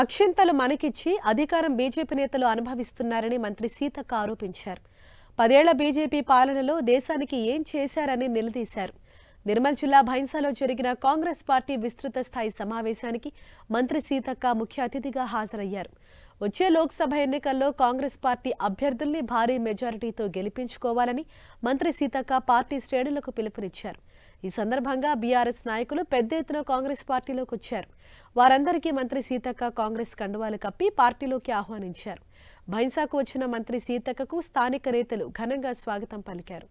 అక్షింతలు మనకిచ్చి అధికారం బీజేపీ నేతలు అనుభవిస్తున్నారని మంత్రి సీతక్క ఆరోపించారు పదేళ్ల బీజేపీ పాలనలో దేశానికి ఏం చేశారని నిలదీశారు నిర్మల్ జిల్లా భైన్సాలో జరిగిన కాంగ్రెస్ పార్టీ విస్తృత స్థాయి సమావేశానికి మంత్రి సీతక్క ముఖ్య అతిథిగా హాజరయ్యారు వచ్చే లోక్సభ ఎన్నికల్లో కాంగ్రెస్ పార్టీ అభ్యర్థుల్ని భారీ మెజారిటీతో గెలిపించుకోవాలని మంత్రి సీతక్క పార్టీ శ్రేణులకు పిలుపునిచ్చారు ఈ సందర్భంగా బీఆర్ఎస్ నాయకులు పెద్ద ఎత్తున కాంగ్రెస్ పార్టీలోకి వచ్చారు వారందరికీ మంత్రి సీతక్క కాంగ్రెస్ కండువాలు కప్పి పార్టీలోకి ఆహ్వానించారు భైన్సాకు వచ్చిన మంత్రి సీతక్కకు స్థానిక నేతలు ఘనంగా స్వాగతం పలికారు